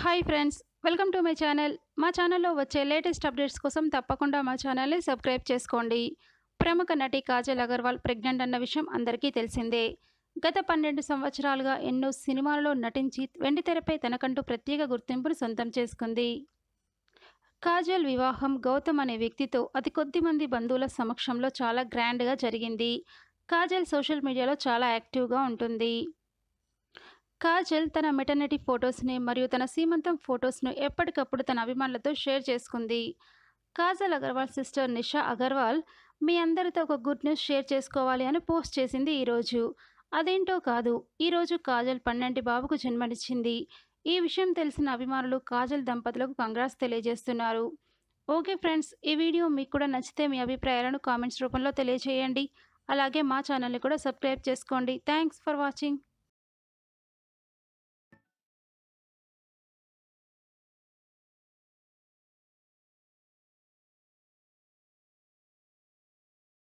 hi friends welcome to my channel మా ఛానల్లో వచ్చే లేటెస్ట్ అప్డేట్స్ కోసం తప్పకుండా మా ఛానల్ని సబ్స్క్రైబ్ చేసుకోండి ప్రముఖ నటి కాజల్ అగర్వాల్ ప్రెగ్నెంట్ అన్న విషయం అందరికీ తెలిసిందే గత పన్నెండు సంవత్సరాలుగా ఎన్నో సినిమాలలో నటించి వెండితెరపై తనకంటూ ప్రత్యేక గుర్తింపును సొంతం చేసుకుంది కాజల్ వివాహం గౌతమ్ అనే వ్యక్తితో అతి కొద్ది మంది బంధువుల సమక్షంలో చాలా గ్రాండ్గా జరిగింది కాజల్ సోషల్ మీడియాలో చాలా యాక్టివ్గా ఉంటుంది కాజల్ తన మెటర్నిటీ ఫొటోస్ని మరియు తన సీమంతం ఫొటోస్ను ఎప్పటికప్పుడు తన అభిమానులతో షేర్ చేసుకుంది కాజల్ అగర్వాల్ సిస్టర్ నిషా అగర్వాల్ మీ అందరితో ఒక గుడ్ న్యూస్ షేర్ చేసుకోవాలి అని పోస్ట్ చేసింది ఈరోజు అదేంటో కాదు ఈరోజు కాజల్ పన్నెంటి బాబుకు జన్మనిచ్చింది ఈ విషయం తెలిసిన అభిమానులు కాజల్ దంపతులకు కంగ్రాస్ తెలియజేస్తున్నారు ఓకే ఫ్రెండ్స్ ఈ వీడియో మీకు కూడా నచ్చితే మీ అభిప్రాయాలను కామెంట్స్ రూపంలో తెలియజేయండి అలాగే మా ఛానల్ని కూడా సబ్స్క్రైబ్ చేసుకోండి థ్యాంక్స్ ఫర్ వాచింగ్